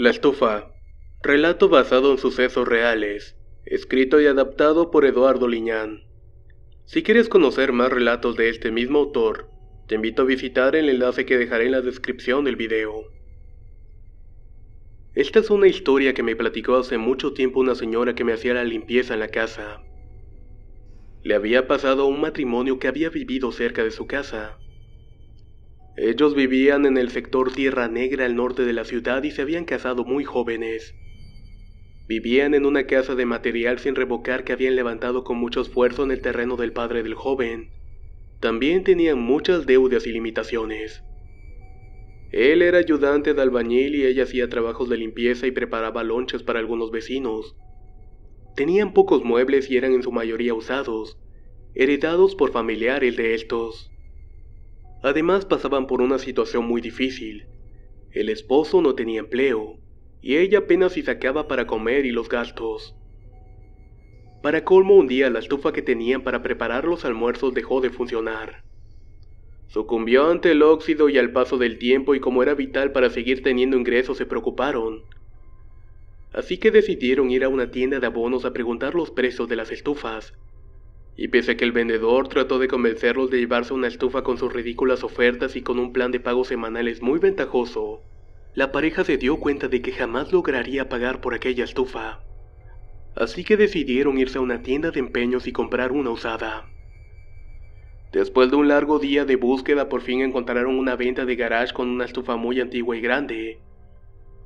La estufa. Relato basado en sucesos reales, escrito y adaptado por Eduardo Liñán. Si quieres conocer más relatos de este mismo autor, te invito a visitar el enlace que dejaré en la descripción del video. Esta es una historia que me platicó hace mucho tiempo una señora que me hacía la limpieza en la casa. Le había pasado un matrimonio que había vivido cerca de su casa. Ellos vivían en el sector Tierra Negra al norte de la ciudad y se habían casado muy jóvenes. Vivían en una casa de material sin revocar que habían levantado con mucho esfuerzo en el terreno del padre del joven. También tenían muchas deudas y limitaciones. Él era ayudante de albañil y ella hacía trabajos de limpieza y preparaba lonches para algunos vecinos. Tenían pocos muebles y eran en su mayoría usados, heredados por familiares de estos. Además pasaban por una situación muy difícil. El esposo no tenía empleo y ella apenas si sacaba para comer y los gastos. Para colmo un día la estufa que tenían para preparar los almuerzos dejó de funcionar. Sucumbió ante el óxido y al paso del tiempo y como era vital para seguir teniendo ingresos se preocuparon. Así que decidieron ir a una tienda de abonos a preguntar los precios de las estufas y pese a que el vendedor trató de convencerlos de llevarse una estufa con sus ridículas ofertas y con un plan de pagos semanales muy ventajoso, la pareja se dio cuenta de que jamás lograría pagar por aquella estufa. Así que decidieron irse a una tienda de empeños y comprar una usada. Después de un largo día de búsqueda por fin encontraron una venta de garage con una estufa muy antigua y grande.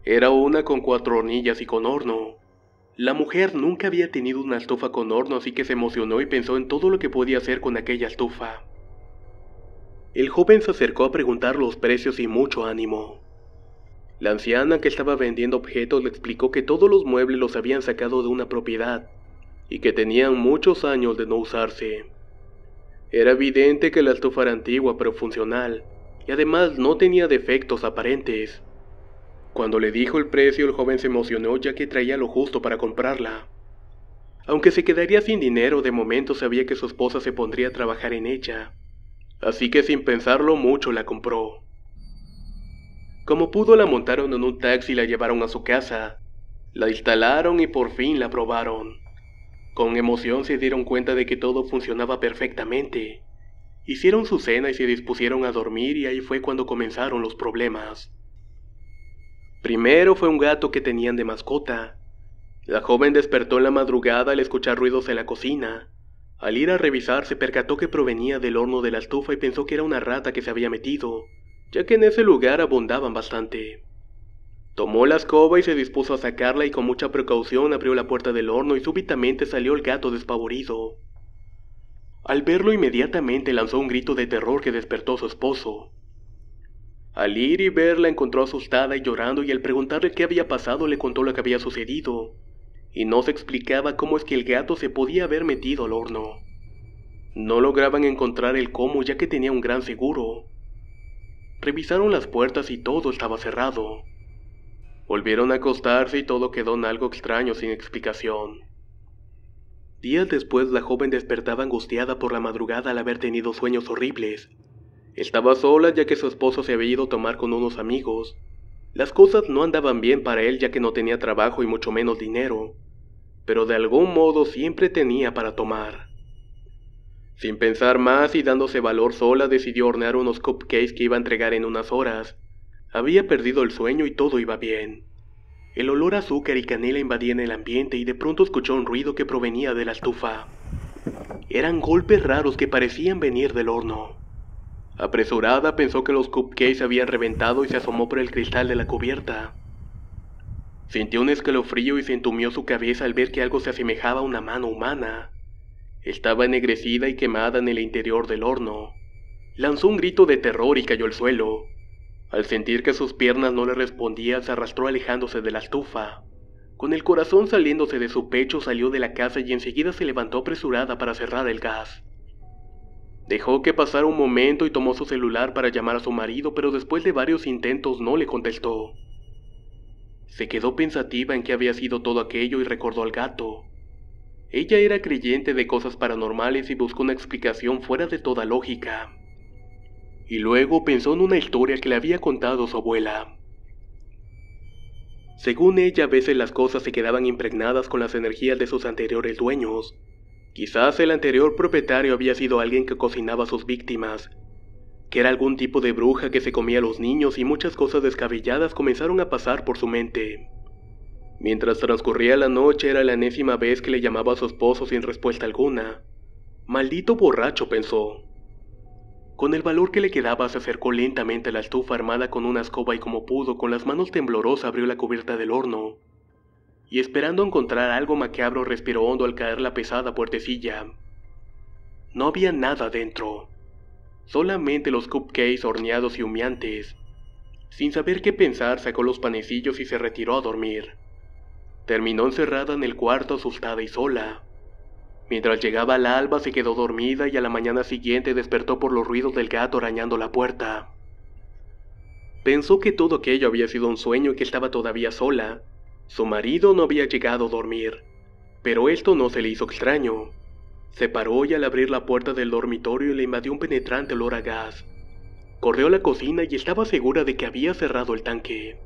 Era una con cuatro hornillas y con horno. La mujer nunca había tenido una estufa con horno, así que se emocionó y pensó en todo lo que podía hacer con aquella estufa. El joven se acercó a preguntar los precios y mucho ánimo. La anciana que estaba vendiendo objetos le explicó que todos los muebles los habían sacado de una propiedad y que tenían muchos años de no usarse. Era evidente que la estufa era antigua pero funcional y además no tenía defectos aparentes. Cuando le dijo el precio, el joven se emocionó ya que traía lo justo para comprarla. Aunque se quedaría sin dinero, de momento sabía que su esposa se pondría a trabajar en ella. Así que sin pensarlo mucho la compró. Como pudo la montaron en un taxi y la llevaron a su casa. La instalaron y por fin la probaron. Con emoción se dieron cuenta de que todo funcionaba perfectamente. Hicieron su cena y se dispusieron a dormir y ahí fue cuando comenzaron los problemas. Primero fue un gato que tenían de mascota. La joven despertó en la madrugada al escuchar ruidos en la cocina. Al ir a revisar se percató que provenía del horno de la estufa y pensó que era una rata que se había metido, ya que en ese lugar abundaban bastante. Tomó la escoba y se dispuso a sacarla y con mucha precaución abrió la puerta del horno y súbitamente salió el gato despavorido. Al verlo inmediatamente lanzó un grito de terror que despertó a su esposo. Al ir y verla encontró asustada y llorando y al preguntarle qué había pasado le contó lo que había sucedido. Y no se explicaba cómo es que el gato se podía haber metido al horno. No lograban encontrar el cómo ya que tenía un gran seguro. Revisaron las puertas y todo estaba cerrado. Volvieron a acostarse y todo quedó en algo extraño sin explicación. Días después la joven despertaba angustiada por la madrugada al haber tenido sueños horribles estaba sola ya que su esposo se había ido a tomar con unos amigos. Las cosas no andaban bien para él ya que no tenía trabajo y mucho menos dinero, pero de algún modo siempre tenía para tomar. Sin pensar más y dándose valor sola decidió hornear unos cupcakes que iba a entregar en unas horas. Había perdido el sueño y todo iba bien. El olor a azúcar y canela en el ambiente y de pronto escuchó un ruido que provenía de la estufa. Eran golpes raros que parecían venir del horno. Apresurada pensó que los cupcakes habían reventado y se asomó por el cristal de la cubierta. Sintió un escalofrío y se entumió su cabeza al ver que algo se asemejaba a una mano humana. Estaba ennegrecida y quemada en el interior del horno. Lanzó un grito de terror y cayó al suelo. Al sentir que sus piernas no le respondían, se arrastró alejándose de la estufa. Con el corazón saliéndose de su pecho, salió de la casa y enseguida se levantó apresurada para cerrar el gas. Dejó que pasara un momento y tomó su celular para llamar a su marido, pero después de varios intentos no le contestó. Se quedó pensativa en qué había sido todo aquello y recordó al gato. Ella era creyente de cosas paranormales y buscó una explicación fuera de toda lógica. Y luego pensó en una historia que le había contado su abuela. Según ella, a veces las cosas se quedaban impregnadas con las energías de sus anteriores dueños, Quizás el anterior propietario había sido alguien que cocinaba a sus víctimas, que era algún tipo de bruja que se comía a los niños y muchas cosas descabelladas comenzaron a pasar por su mente. Mientras transcurría la noche era la enésima vez que le llamaba a su esposo sin respuesta alguna. Maldito borracho, pensó. Con el valor que le quedaba se acercó lentamente a la estufa armada con una escoba y como pudo, con las manos temblorosas abrió la cubierta del horno y esperando encontrar algo macabro respiró hondo al caer la pesada puertecilla. No había nada dentro, solamente los cupcakes horneados y humeantes. Sin saber qué pensar, sacó los panecillos y se retiró a dormir. Terminó encerrada en el cuarto asustada y sola. Mientras llegaba la alba se quedó dormida y a la mañana siguiente despertó por los ruidos del gato arañando la puerta. Pensó que todo aquello había sido un sueño y que estaba todavía sola, su marido no había llegado a dormir, pero esto no se le hizo extraño. Se paró y al abrir la puerta del dormitorio le invadió un penetrante olor a gas. Corrió a la cocina y estaba segura de que había cerrado el tanque.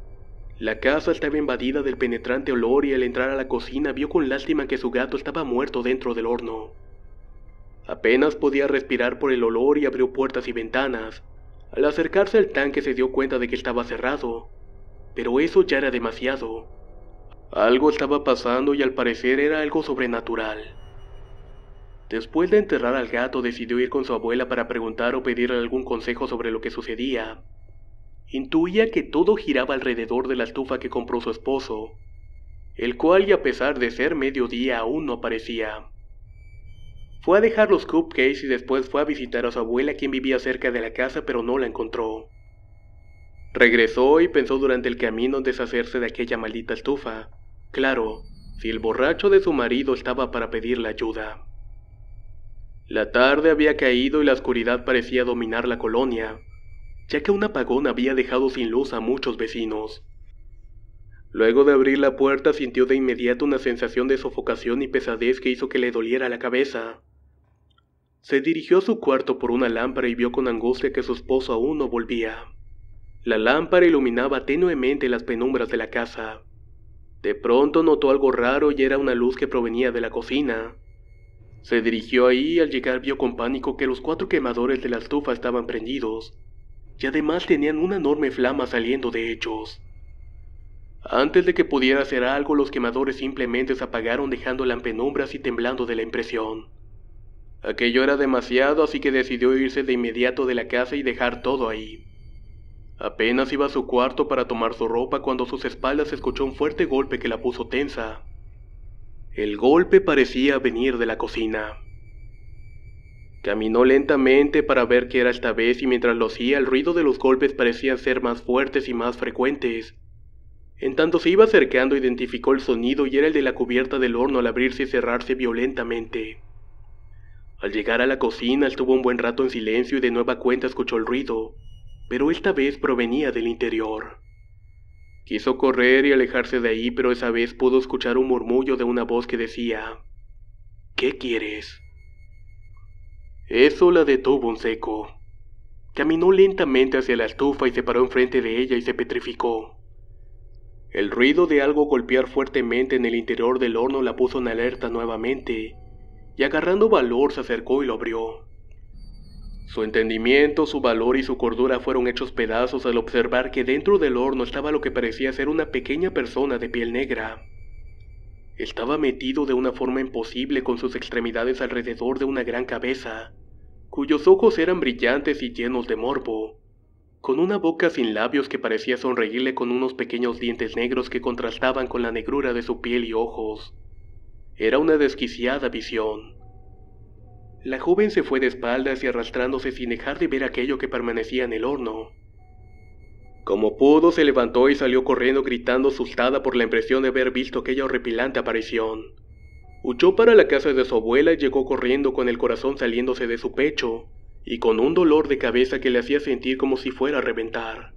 La casa estaba invadida del penetrante olor y al entrar a la cocina vio con lástima que su gato estaba muerto dentro del horno. Apenas podía respirar por el olor y abrió puertas y ventanas. Al acercarse al tanque se dio cuenta de que estaba cerrado, pero eso ya era demasiado. Algo estaba pasando y al parecer era algo sobrenatural. Después de enterrar al gato, decidió ir con su abuela para preguntar o pedirle algún consejo sobre lo que sucedía. Intuía que todo giraba alrededor de la estufa que compró su esposo, el cual ya a pesar de ser mediodía aún no aparecía. Fue a dejar los cupcakes y después fue a visitar a su abuela quien vivía cerca de la casa pero no la encontró. Regresó y pensó durante el camino en deshacerse de aquella maldita estufa. Claro, si el borracho de su marido estaba para pedirle ayuda. La tarde había caído y la oscuridad parecía dominar la colonia, ya que un apagón había dejado sin luz a muchos vecinos. Luego de abrir la puerta sintió de inmediato una sensación de sofocación y pesadez que hizo que le doliera la cabeza. Se dirigió a su cuarto por una lámpara y vio con angustia que su esposo aún no volvía. La lámpara iluminaba tenuemente las penumbras de la casa. De pronto notó algo raro y era una luz que provenía de la cocina. Se dirigió ahí y al llegar vio con pánico que los cuatro quemadores de la estufa estaban prendidos y además tenían una enorme flama saliendo de ellos. Antes de que pudiera hacer algo, los quemadores simplemente se apagaron dejando en penumbras y temblando de la impresión. Aquello era demasiado, así que decidió irse de inmediato de la casa y dejar todo ahí. Apenas iba a su cuarto para tomar su ropa cuando sus espaldas escuchó un fuerte golpe que la puso tensa. El golpe parecía venir de la cocina. Caminó lentamente para ver qué era esta vez y mientras lo hacía el ruido de los golpes parecían ser más fuertes y más frecuentes. En tanto se iba acercando identificó el sonido y era el de la cubierta del horno al abrirse y cerrarse violentamente. Al llegar a la cocina estuvo un buen rato en silencio y de nueva cuenta escuchó el ruido pero esta vez provenía del interior. Quiso correr y alejarse de ahí, pero esa vez pudo escuchar un murmullo de una voz que decía, ¿Qué quieres? Eso la detuvo un seco. Caminó lentamente hacia la estufa y se paró enfrente de ella y se petrificó. El ruido de algo golpear fuertemente en el interior del horno la puso en alerta nuevamente, y agarrando valor se acercó y lo abrió. Su entendimiento, su valor y su cordura fueron hechos pedazos al observar que dentro del horno estaba lo que parecía ser una pequeña persona de piel negra. Estaba metido de una forma imposible con sus extremidades alrededor de una gran cabeza, cuyos ojos eran brillantes y llenos de morbo, con una boca sin labios que parecía sonreírle con unos pequeños dientes negros que contrastaban con la negrura de su piel y ojos. Era una desquiciada visión. La joven se fue de espaldas y arrastrándose sin dejar de ver aquello que permanecía en el horno. Como pudo, se levantó y salió corriendo gritando asustada por la impresión de haber visto aquella horripilante aparición. Huchó para la casa de su abuela y llegó corriendo con el corazón saliéndose de su pecho, y con un dolor de cabeza que le hacía sentir como si fuera a reventar.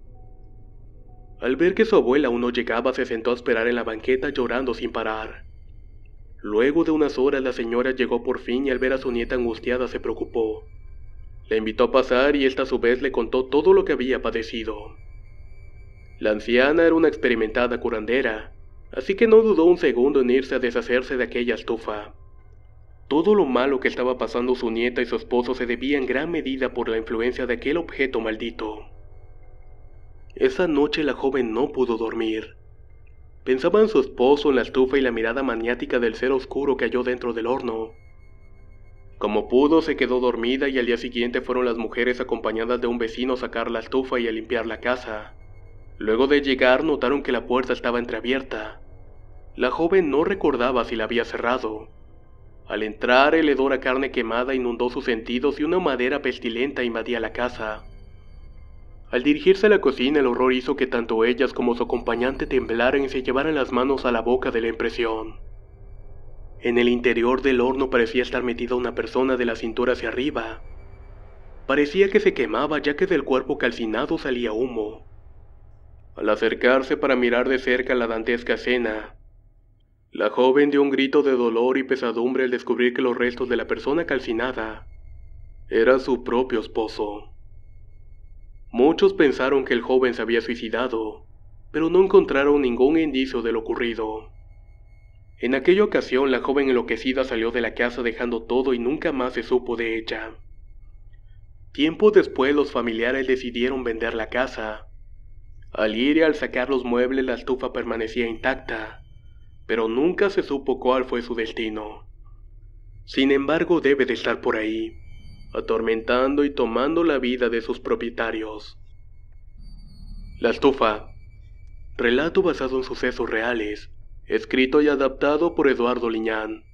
Al ver que su abuela aún no llegaba, se sentó a esperar en la banqueta llorando sin parar. Luego de unas horas la señora llegó por fin y al ver a su nieta angustiada se preocupó. La invitó a pasar y esta a su vez le contó todo lo que había padecido. La anciana era una experimentada curandera, así que no dudó un segundo en irse a deshacerse de aquella estufa. Todo lo malo que estaba pasando su nieta y su esposo se debía en gran medida por la influencia de aquel objeto maldito. Esa noche la joven no pudo dormir. Pensaba en su esposo, en la estufa y la mirada maniática del ser oscuro que halló dentro del horno. Como pudo, se quedó dormida y al día siguiente fueron las mujeres acompañadas de un vecino a sacar la estufa y a limpiar la casa. Luego de llegar notaron que la puerta estaba entreabierta. La joven no recordaba si la había cerrado. Al entrar, el hedor a carne quemada inundó sus sentidos y una madera pestilenta invadía la casa. Al dirigirse a la cocina, el horror hizo que tanto ellas como su acompañante temblaran y se llevaran las manos a la boca de la impresión. En el interior del horno parecía estar metida una persona de la cintura hacia arriba. Parecía que se quemaba ya que del cuerpo calcinado salía humo. Al acercarse para mirar de cerca la dantesca escena, la joven dio un grito de dolor y pesadumbre al descubrir que los restos de la persona calcinada era su propio esposo. Muchos pensaron que el joven se había suicidado, pero no encontraron ningún indicio de lo ocurrido. En aquella ocasión la joven enloquecida salió de la casa dejando todo y nunca más se supo de ella. Tiempo después los familiares decidieron vender la casa. Al ir y al sacar los muebles la estufa permanecía intacta, pero nunca se supo cuál fue su destino. Sin embargo, debe de estar por ahí, atormentando y tomando la vida de sus propietarios. La estufa. Relato basado en sucesos reales, escrito y adaptado por Eduardo Liñán.